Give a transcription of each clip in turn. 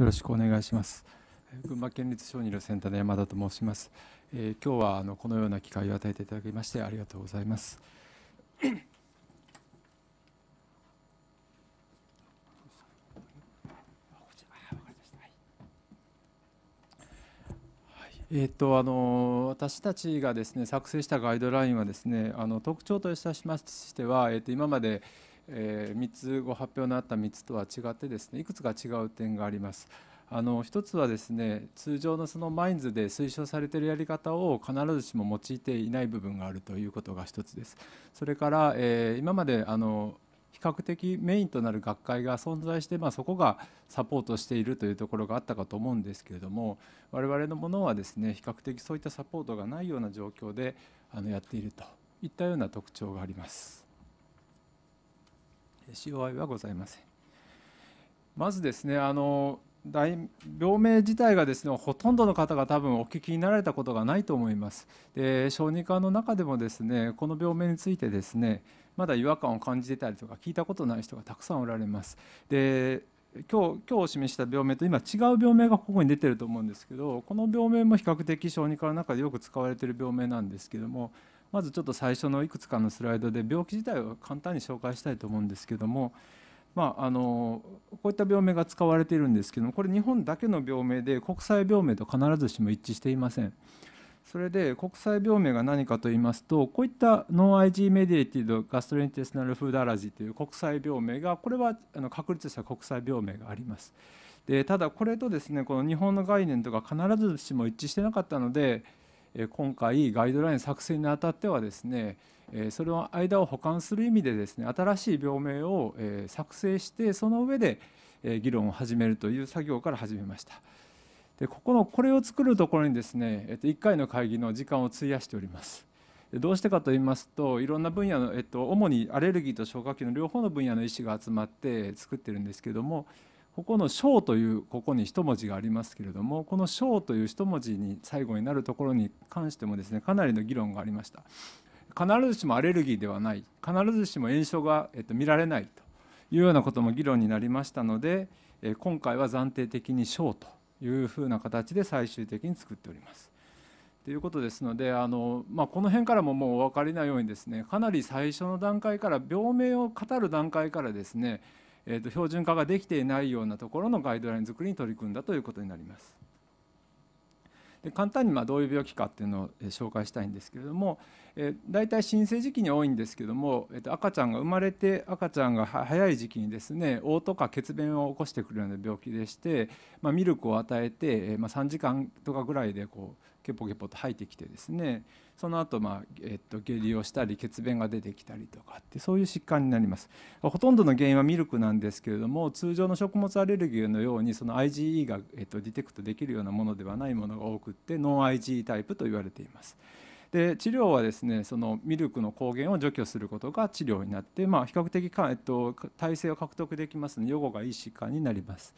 よろしくお願いします。群馬県立小児医センターの山田と申します。えー、今日はあのこのような機会を与えていただきましてありがとうございます。えっと、あの私たちがですね作成したガイドラインはですねあの特徴といたしましては、えっと今まで、え3つご発表のあった3つとは違ってですねいくつか違う点があります。あの一つはですね通常のそのマインズで推奨されているやり方を必ずしも用いていない部分があるということが一つです。それから、えー、今まであの比較的メインとなる学会が存在して、まあ、そこがサポートしているというところがあったかと思うんですけれども我々のものはですね比較的そういったサポートがないような状況であのやっているといったような特徴があります。c o いはございません。まずですねあの病名自体がですねほとんどの方が多分お聞きになられたことがないと思います。で小児科の中でもですねこの病名についてですねまだ違和感を感じてたりとか聞いたことない人がたくさんおられます。で今日今日お示した病名と今違う病名がここに出てると思うんですけどこの病名も比較的小児科の中でよく使われている病名なんですけどもまずちょっと最初のいくつかのスライドで病気自体を簡単に紹介したいと思うんですけども、まあ、あのこういった病名が使われているんですけどもこれ日本だけの病名で国際病名と必ずしも一致していません。それで国際病名が何かと言いますとこういったノン IG メディエティドガストリンテスナルフードアラジーという国際病名がこれはあの確立した国際病名があります。でただこれとですねこの日本の概念とか必ずしも一致してなかったので今回ガイドライン作成にあたってはですねそれの間を補完する意味でですね新しい病名を作成してその上で議論を始めるという作業から始めました。でここのこれを作るところにですね、えっと、1回の会議の時間を費やしております。どうしてかと言いますといろんな分野の、えっと、主にアレルギーと消化器の両方の分野の医師が集まって作ってるんですけどもここの「章」というここに1文字がありますけれどもこの「章」という1文字に最後になるところに関してもですねかなりの議論がありました必ずしもアレルギーではない必ずしも炎症が、えっと、見られないというようなことも議論になりましたので今回は暫定的に「章」というふうな形で最終的に作っております。ということですのであの、まあ、この辺からももうお分かりなようにですねかなり最初の段階から病名を語る段階からですねえー、と標準化ができていないようなところのガイドライン作りに取り組んだということになります。で簡単にまあどういう病気かっていうのを紹介したいんですけれども、えー、大体新生時期に多いんですけれども、えー、と赤ちゃんが生まれて赤ちゃんが早い時期にですね嘔吐か血便を起こしてくるような病気でして、まあ、ミルクを与えて、えまあ3時間とかぐらいでこうゲポゲポと吐いてきてですねその後、まあえっと下痢をしたり血便が出てきたりとかってそういう疾患になりますほとんどの原因はミルクなんですけれども通常の食物アレルギーのようにその IgE が、えっと、ディテクトできるようなものではないものが多くってノン IgE タイプと言われていますで治療はですねそのミルクの抗原を除去することが治療になって、まあ、比較的か、えっと、耐性を獲得できますので予後がいい疾患になります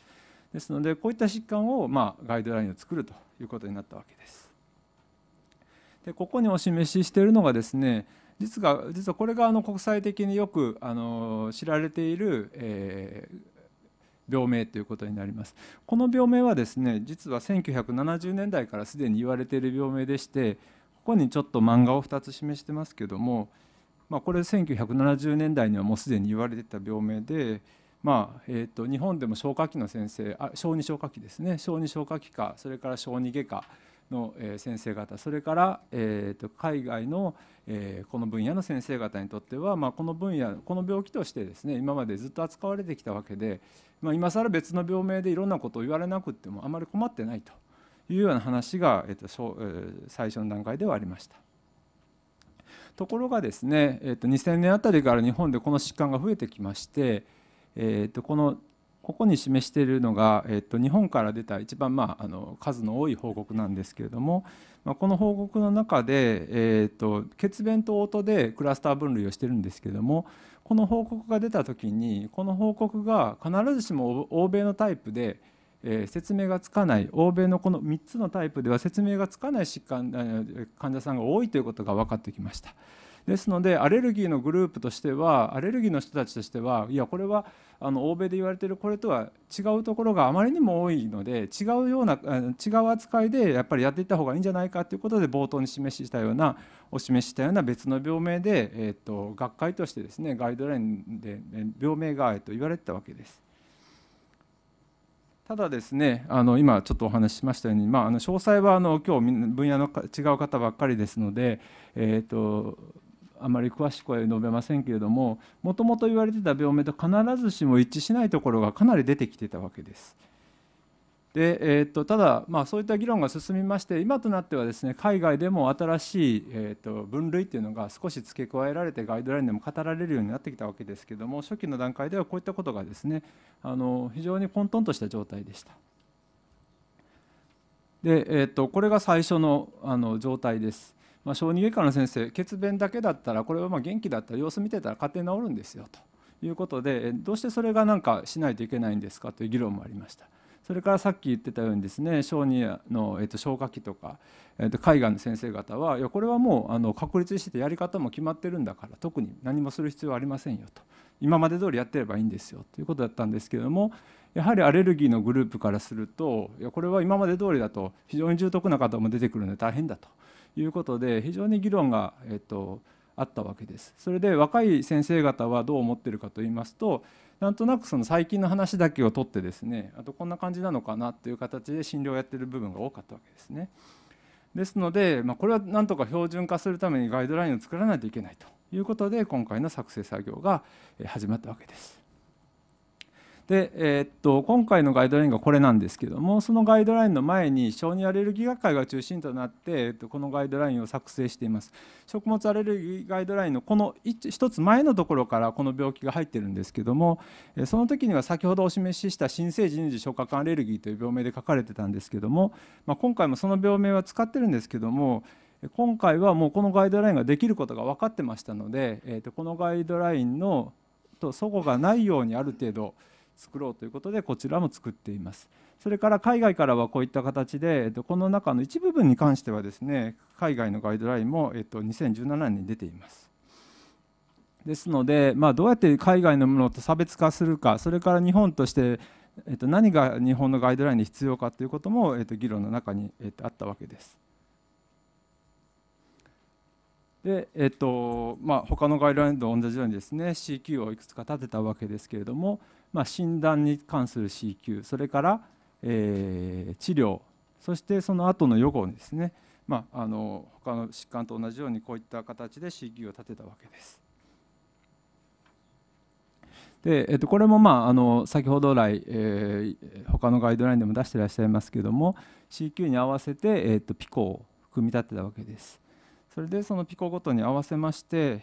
ですのでこういった疾患を、まあ、ガイドラインを作るということになったわけです。でここにお示ししているのがですね実が実はこれがあの国際的によくあの知られている、えー、病名ということになりますこの病名はですね実は1970年代からすでに言われている病名でしてここにちょっと漫画を2つ示してますけども、まあ、これ1970年代にはもうすでに言われてた病名で、まあえー、と日本でも消化器の先生あ小児消化器ですね小児消化器かそれから小児外科の先生方それから、えと海外の、えこの分野の先生方にとっては、まこの分野この病気としてですね今までずっと扱われてきたわけで、ま今更別の病名でいろんなことを言われなくてもあまり困ってないというような話が、えと最初の段階ではありました。ところがですね、えと2000年あたりから日本でこの疾患が増えてきまして、えー、とこのここに示しているのが、えっと、日本から出た一番、まあ、あの数の多い報告なんですけれども、まあ、この報告の中で、えっと、血便と音でクラスター分類をしているんですけれどもこの報告が出た時にこの報告が必ずしも欧米のタイプで、えー、説明がつかない欧米のこの3つのタイプでは説明がつかない疾患患者さんが多いということが分かってきました。ですのでアレルギーのグループとしてはアレルギーの人たちとしてはいやこれはあの欧米で言われているこれとは違うところがあまりにも多いので違うような違う扱いでやっぱりやっていった方がいいんじゃないかということで冒頭に示したようなお示ししたような別の病名で、えーと、学会としてですねガイドラインで病名が、えー、と言われてたわけです。ただですねあの今ちょっとお話ししましたように、まあ、あの詳細はあの今日分野の違う方ばっかりですので、えーとあまり詳しくは述べませんけれどももともと言われてた病名と必ずしも一致しないところがかなり出てきてたわけです。でえーと、ただ、まあ、そういった議論が進みまして今となってはですね海外でも新しい、えーと、分類っていうのが少し付け加えられてガイドラインでも語られるようになってきたわけですけども初期の段階ではこういったことがですねあの非常に混沌とした状態でした。で、えーとこれが最初のあの状態です。まあ、小児外科の先生血便だけだったらこれはま元気だったら様子見てたら勝手に治るんですよということでどうしてそれが何かしないといけないんですかという議論もありました。それからさっき言ってたようにですね小児の、えっと、消化器とか、えっと、海外の先生方はいやこれはもうあの確立しててやり方も決まってるんだから特に何もする必要はありませんよと今まで通りやってればいいんですよということだったんですけれどもやはりアレルギーのグループからするといやこれは今まで通りだと非常に重篤な方も出てくるので大変だということで非常に議論が、えっと、あったわけです。それで若い先生方はどう思ってるかと言いますとなんとなくその最近の話だけを取ってですねあとこんな感じなのかなという形で診療をやってる部分が多かったわけですね。ですので、まあ、これはなんとか標準化するためにガイドラインを作らないといけないということで今回の作成作業が始まったわけです。で、えー、っと今回のガイドラインがこれなんですけどもそのガイドラインの前に小児アレルギー学会が中心となって、えっと、このガイドラインを作成しています食物アレルギーガイドラインのこの1つ前のところからこの病気が入ってるんですけどもその時には先ほどお示しした新生児乳児消化管アレルギーという病名で書かれてたんですけども、まあ、今回もその病名は使ってるんですけども今回はもうこのガイドラインができることが分かってましたので、えー、とこのガイドラインのと齟齬がないようにある程度作ろうということでこちらも作っています。それから海外からはこういった形で、えっと、この中の一部分に関してはですね海外のガイドラインも、えっと、2017年に出ています。ですので、まあ、どうやって海外のものと差別化するかそれから日本として、えっと、何が日本のガイドラインに必要かということも、えっと、議論の中に、えっと、あったわけです。で、えっとまあ、他のガイドラインと同じようにですね CQ をいくつか立てたわけですけれども、まあ、診断に関する CQ それから、えー、治療そしてその後の予後ですね、まあ、あの他の疾患と同じようにこういった形で CQ を立てたわけです。でえっと、これも、まあ、あの先ほど来、えー、他のガイドラインでも出していらっしゃいますけども CQ に合わせて、えっと、ピコを組み立てたわけです。それでそのピコごとに合わせまして、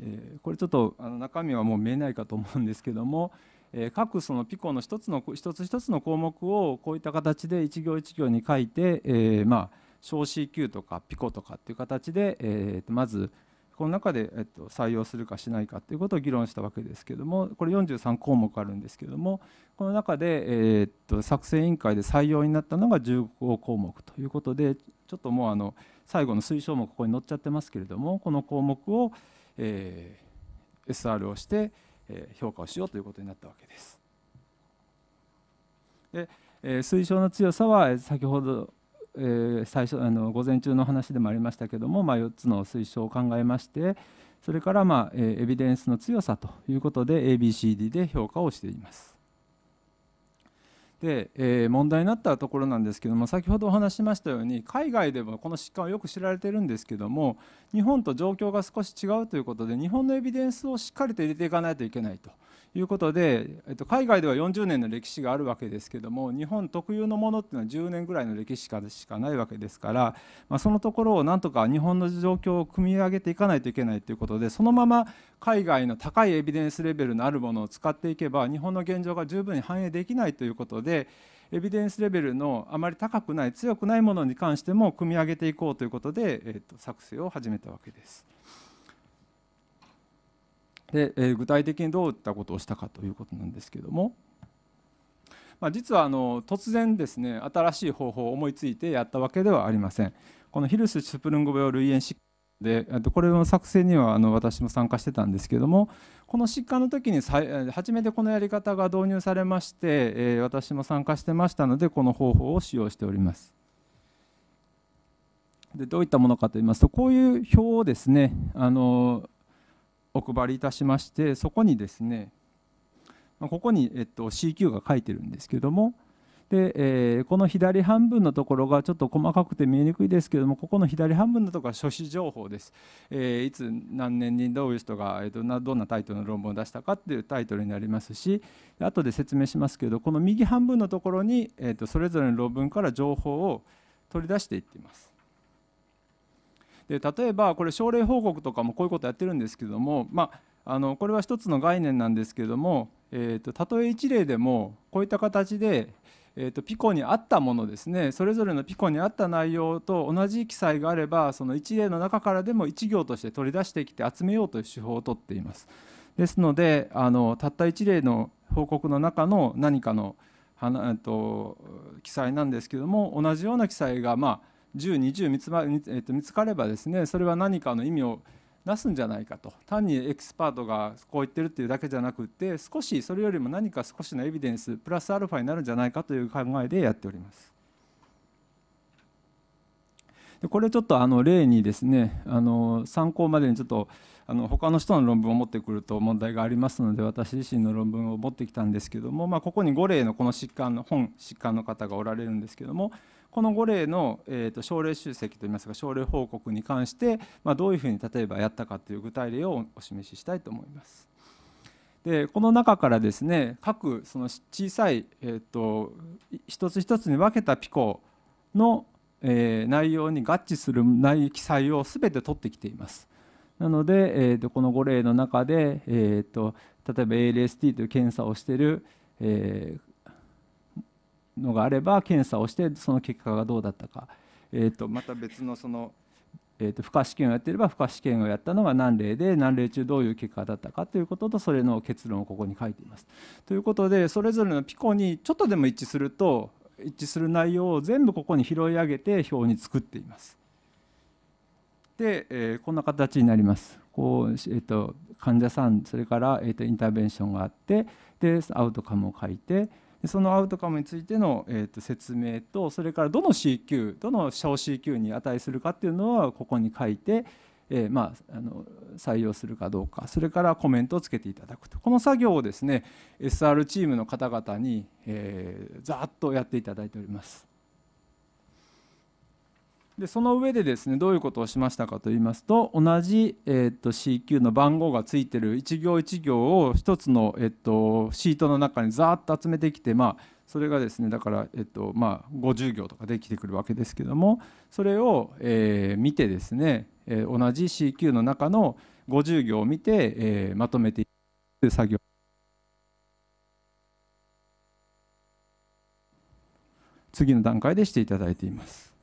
えこれちょっとあの中身はもう見えないかと思うんですけども、え各そのピコの一つの一つ一つの項目をこういった形で一行一行に書いて、えまあ小 CQ とかピコとかっていう形で、えー、まずこの中で、えっと、採用するかしないかっていうことを議論したわけですけどもこれ43項目あるんですけどもこの中で、えー、っと作成委員会で採用になったのが15項目ということでちょっともうあの最後の推奨もここに載っちゃってますけれどもこの項目を、えー、SR をして、えー、評価をしようということになったわけです。で、えー、水晶の強さは先ほど、えー、最初あの午前中の話でもありましたけども、まあ、4つの水晶を考えましてそれから、まあえー、エビデンスの強さということで ABCD で評価をしています。で、えー、問題になったところなんですけども先ほどお話しましたように海外でもこの疾患はよく知られてるんですけども日本と状況が少し違うということで日本のエビデンスをしっかりと入れていかないといけないということで、えっと、海外では40年の歴史があるわけですけども日本特有のものっていうのは10年ぐらいの歴史しかないわけですから、まあ、そのところをなんとか日本の状況を組み上げていかないといけないということでそのまま海外の高いエビデンスレベルのあるものを使っていけば日本の現状が十分に反映できないということで。エビデンスレベルのあまり高くない強くないものに関しても組み上げていこうということで、えー、と作成を始めたわけです。で、えー、具体的にどういったことをしたかということなんですけども、まあ、実はあの突然ですね新しい方法を思いついてやったわけではありません。このヒルス・シュプルング病類炎疾でこれの作成にはあの私も参加してたんですけどもこの疾患の時に初めてこのやり方が導入されまして、えー、私も参加してましたのでこの方法を使用しております。でどういったものかといいますとこういう表をですねあのお配りいたしましてそこにですねここに、えっと、CQ が書いてるんですけどもで、えー、この左半分のところがちょっと細かくて見えにくいですけどもここの左半分のところが書誌情報です、えー、いつ何年にどういう人が、えー、となどんなタイトルの論文を出したかっていうタイトルになりますし後で説明しますけどこの右半分のところに、えー、とそれぞれの論文から情報を取り出していっています。で例えばこれ症例報告とかもこういうことやってるんですけども、まあ、あのこれは一つの概念なんですけども、えーと、たとえ1例でもこういった形で、えーと、ピコに合ったものですねそれぞれのピコに合った内容と同じ記載があればその1例の中からでも1行として取り出してきて集めようという手法をとっています。ですのであのたった1例の報告の中の何かのと記載なんですけども同じような記載がまあ1020見つ,、えー、と見つかればですねそれは何かの意味をなすんじゃないかと単にエキスパートがこう言ってるっていうだけじゃなくて少しそれよりも何か少しのエビデンスプラスアルファになるんじゃないかという考えでやっております。でこれちょっとあの例にですねあの参考までにちょっとあの他の人の論文を持ってくると問題がありますので私自身の論文を持ってきたんですけども、まあ、ここに5例のこの疾患の本疾患の方がおられるんですけどもこの5例の、えーと、症例集積といいますか症例報告に関して、まあ、どういうふうに例えばやったかという具体例をお示ししたいと思います。でこの中からですね各その小さい、えーと、一つ一つに分けたピコの、えー、内容に合致する内記載を全て取ってきています。なので、えーと、とこの5例の中で、えー、と例えば ALST という検査をしている、えー、のがあれば検査をしてその結果がどうだったか、えー、とまた別のその、えー、と負荷試験をやってれば負荷試験をやったのが何例で何例中どういう結果だったかということとそれの結論をここに書いています。ということでそれぞれのピコにちょっとでも一致すると一致する内容を全部ここに拾い上げて表に作っています。で、えこんな形になります。こうえー、と患者さんそれから、えー、とインターベンションがあってでアウトカムを書いて。そのアウトカムについての、えー、と説明とそれからどの CQ どの小 CQ に値するかっていうのはここに書いて、えー、まあ、あの採用するかどうかそれからコメントをつけていただくとこの作業をですね SR チームの方々に、えー、ざっとやっていただいております。でその上でですねどういうことをしましたかと言いますと同じ、えー、と CQ の番号がついてる一行一行を一つの、えー、とシートの中にざーっと集めてきて、まあ、それがですねだから、えっとまあ、50行とかできてくるわけですけどもそれを、え見てですね、え同じ CQ の中の50行を見て、えまとめていく作業次の段階でしていただいています。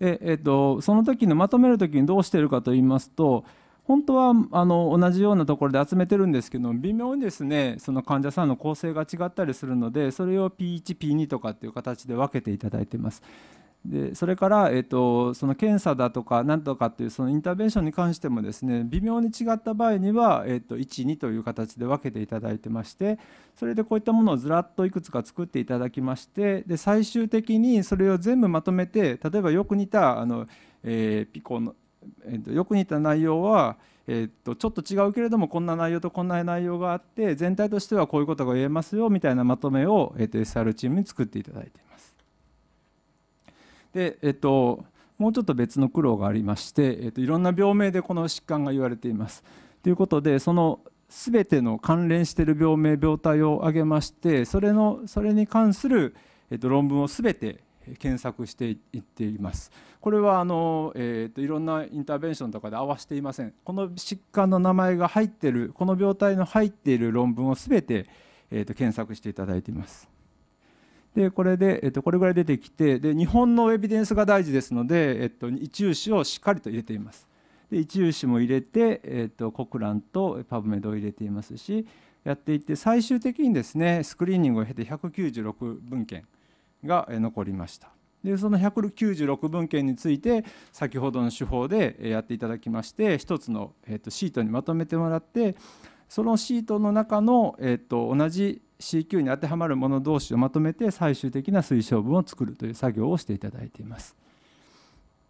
でえっと、その時のまとめる時にどうしてるかと言いますと本当はあの同じようなところで集めてるんですけど微妙にですねその患者さんの構成が違ったりするのでそれを P1P2 とかっていう形で分けていただいてます。でそれから、えーと、その検査だとかなんとかっていうそのインターベンションに関してもですね微妙に違った場合には、えーと、12という形で分けていただいてましてそれでこういったものをずらっといくつか作っていただきましてで最終的にそれを全部まとめて例えばよく似たあの、えー、ピコの、えーと、よく似た内容はえー、っとちょっと違うけれどもこんな内容とこんな内容があって全体としてはこういうことが言えますよみたいなまとめを、えー、と SR チームに作っていただいています。で、えっと、もうちょっと別の苦労がありまして、えっと、いろんな病名でこの疾患が言われています。ということでその全ての関連している病名病態を挙げましてそれのそれに関する、えっと、論文を全て検索していっています。これはあの、えーと、いろんなインターベンションとかで合わせていません。この疾患の名前が入っているこの病態の入っている論文を全て、えーと検索していただいています。でこれで、えっと、これぐらい出てきてで日本のエビデンスが大事ですので、えっと、一融資をしっかりと入れています。で一融資も入れて、えっと、国蘭とパブメドを入れていますしやっていって最終的にですねスクリーニングを経て196文献が残りました。でその196文献について先ほどの手法でやっていただきまして1つの、えっとシートにまとめてもらってそのシートの中の、えっと同じ CQ に当てはまるもの同士をまとめて最終的な推奨文を作るという作業をしていただいています。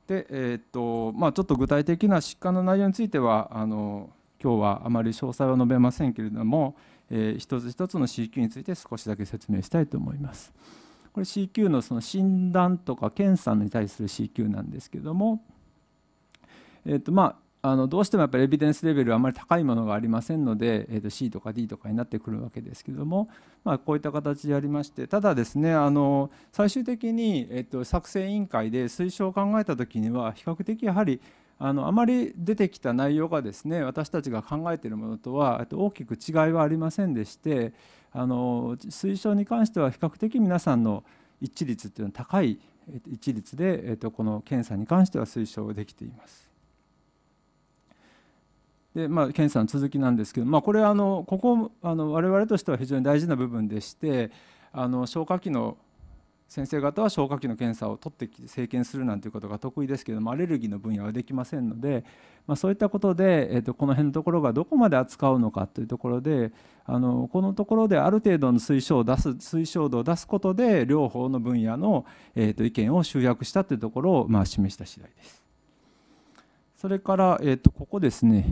でえー、っとまあ、ちょっと具体的な疾患の内容についてはあの今日はあまり詳細は述べませんけれども、えー、一つ一つの CQ について少しだけ説明したいと思います。これ CQ のその診断とか検査に対する CQ なんですけども、えーとまあ、あのどうしてもやっぱりエビデンスレベルはあまり高いものがありませんので、えー、と C とか D とかになってくるわけですけども、まあ、こういった形でありましてただですねあの最終的に、えー、と作成委員会で推奨を考えた時には比較的やはりあのあまり出てきた内容がですね私たちが考えているものとは大きく違いはありませんでしてあの推奨に関しては比較的皆さんの一致率というのは高い一致率で、えー、とこの検査に関しては推奨できています。でまあ、検査の続きなんですけど、まあ、これはあのここあの我々としては非常に大事な部分でしてあの消化器の先生方は消化器の検査を取って生検するなんていうことが得意ですけどもアレルギーの分野はできませんので、まあ、そういったことで、えー、とこの辺のところがどこまで扱うのかというところであのこのところである程度の推奨を出す推奨度を出すことで両方の分野の、えー、と意見を集約したというところを、まあ、示した次第です。それから、えー、とここですね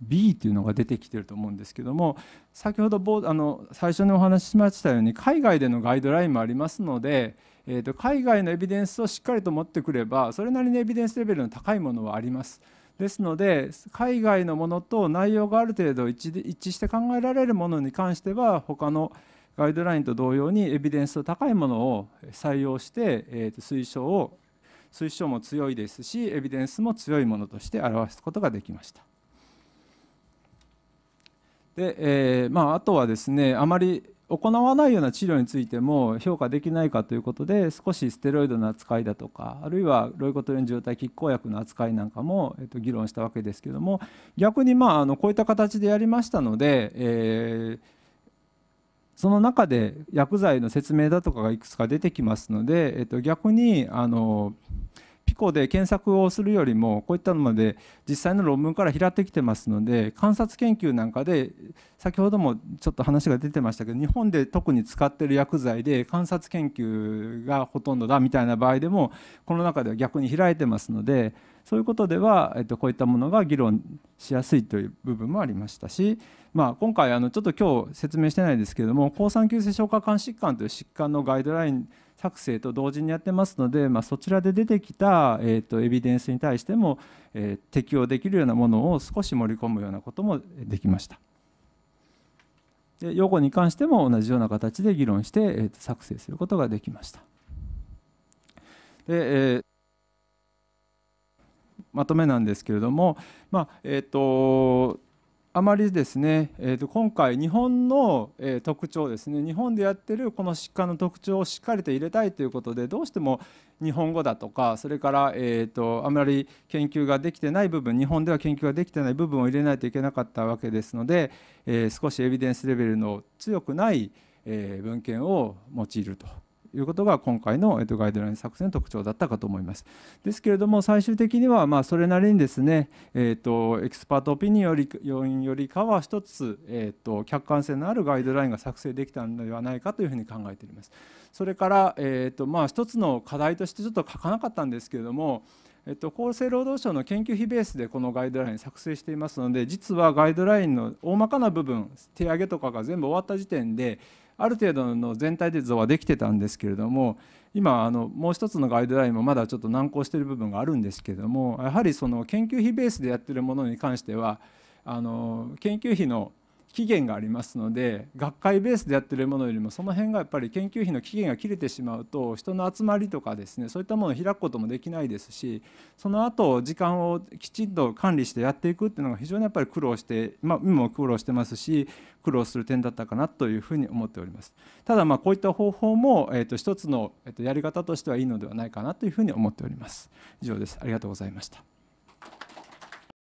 B というのが出てきてると思うんですけども先ほどあの最初にお話ししましたように海外でのガイドラインもありますので、えー、と海外のエビデンスをしっかりと持ってくればそれなりにエビデンスレベルの高いものはあります。ですので海外のものと内容がある程度一致して考えられるものに関しては他のガイドラインと同様にエビデンスの高いものを採用して、えー、と推奨を推奨も強いですしエビデンスも強いものとして表すことができました。でえーまあ、あとはですねあまり行わないような治療についても評価できないかということで少しステロイドの扱いだとかあるいはロイコトレン状態拮抗薬の扱いなんかも、えっと、議論したわけですけども逆にまああのこういった形でやりましたので、えー、その中で薬剤の説明だとかがいくつか出てきますので、えっと、逆にあのピコで検索をするよりもこういったので実際の論文から拾ってきてますので観察研究なんかで先ほどもちょっと話が出てましたけど日本で特に使ってる薬剤で観察研究がほとんどだみたいな場合でもこの中では逆に開いてますのでそういうことでは、えっと、こういったものが議論しやすいという部分もありましたしまあ、今回あのちょっと今日説明してないですけれども抗酸球性消化管疾患という疾患のガイドライン作成と同時にやってますので、まあ、そちらで出てきた、えーと、エビデンスに対しても、えー、適用できるようなものを少し盛り込むようなこともできました。で用語に関しても同じような形で議論して、えー、と作成することができました。でえーまとめなんですけれども、まあえーとあまりですね、えー、と今回日本の、え特徴ですね日本でやってるこの疾患の特徴をしっかりと入れたいということでどうしても日本語だとかそれから、えー、とあまり研究ができてない部分日本では研究ができてない部分を入れないといけなかったわけですので、え少しエビデンスレベルの強くない、え文献を用いると。いうことが今回の、えとガイドライン作戦の特徴だったかと思います。ですけれども最終的にはまあそれなりにですね、えーと、エキスパートオピニオンよりかは一つ、えーと、客観性のあるガイドラインが作成できたのではないかというふうに考えております。それから、えーとまあ、一つの課題としてちょっと書かなかったんですけれどもえっと、厚生労働省の研究費ベースでこのガイドライン作成していますので実はガイドラインの大まかな部分手上げとかが全部終わった時点である程度の全体で図はできてたんですけれども今あのもう一つのガイドラインもまだちょっと難航している部分があるんですけれどもやはりその研究費ベースでやってるものに関してはあの研究費の期限がありますので学会ベースでやってるものよりもその辺がやっぱり研究費の期限が切れてしまうと人の集まりとかですねそういったものを開くこともできないですしその後時間をきちんと管理してやっていくっていうのが非常にやっぱり苦労して、まあ、今も苦労してますし苦労する点だったかなというふうに思っておりますただまあこういった方法も、えー、と一つの、えー、とやり方としてはいいのではないかなというふうに思っております以上ですありがとうございました